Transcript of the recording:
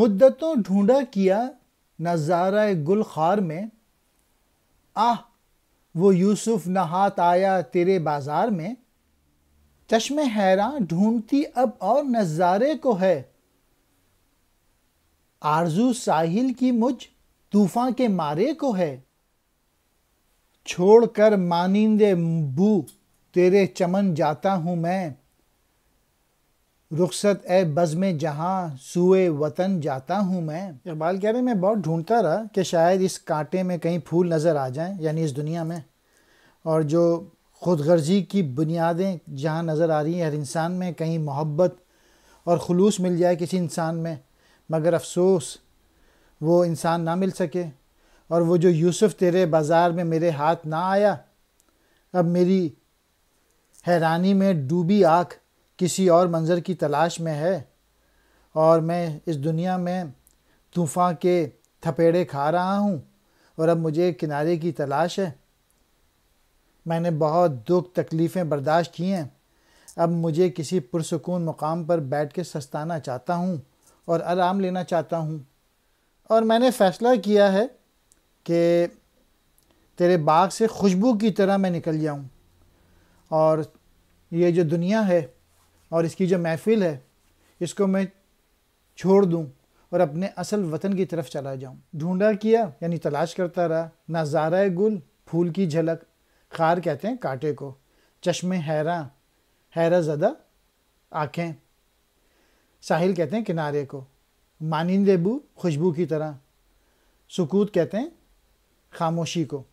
मुद्दतों ढूंढा किया नज़ारा गुल खार में आह वो यूसुफ नहात आया तेरे बाजार में चश्म हैरान ढूंढती अब और नज़ारे को है आरजू साहिल की मुझ तूफान के मारे को है छोड़कर मानिंदे बू तेरे चमन जाता हूँ मैं रुखसत ए बज़म जहाँ सूए वतन जाता हूँ मैं इकबाल कह रहे हैं मैं बहुत ढूंढता रहा कि शायद इस कांटे में कहीं फूल नज़र आ जाएं यानी इस दुनिया में और जो खुद गर्जी की बुनियादें जहाँ नज़र आ रही हैं हर इंसान में कहीं मोहब्बत और खलूस मिल जाए किसी इंसान में मगर अफसोस वो इंसान ना मिल सके और वो जो यूसुफ़ तेरे बाज़ार में मेरे हाथ ना आया अब मेरी हैरानी में डूबी आँख किसी और मंज़र की तलाश में है और मैं इस दुनिया में तूफ़ान के थपेड़े खा रहा हूँ और अब मुझे किनारे की तलाश है मैंने बहुत दुख तकलीफ़ें बर्दाश्त की हैं अब मुझे किसी पुरसकून मुकाम पर बैठ के सस्ताना चाहता हूँ और आराम लेना चाहता हूँ और मैंने फ़ैसला किया है कि तेरे बाग से खुशबू की तरह मैं निकल जाऊँ और ये जो दुनिया है और इसकी जो महफिल है इसको मैं छोड़ दूँ और अपने असल वतन की तरफ चला जाऊँ ढूंढा किया यानी तलाश करता रहा नज़ारा गुल फूल की झलक खार कहते हैं कांटे को चश्मे हैरा हैरा ज़दा आँखें साहिल कहते हैं किनारे को मानिंदेबू खुशबू की तरह सुकूत कहते हैं खामोशी को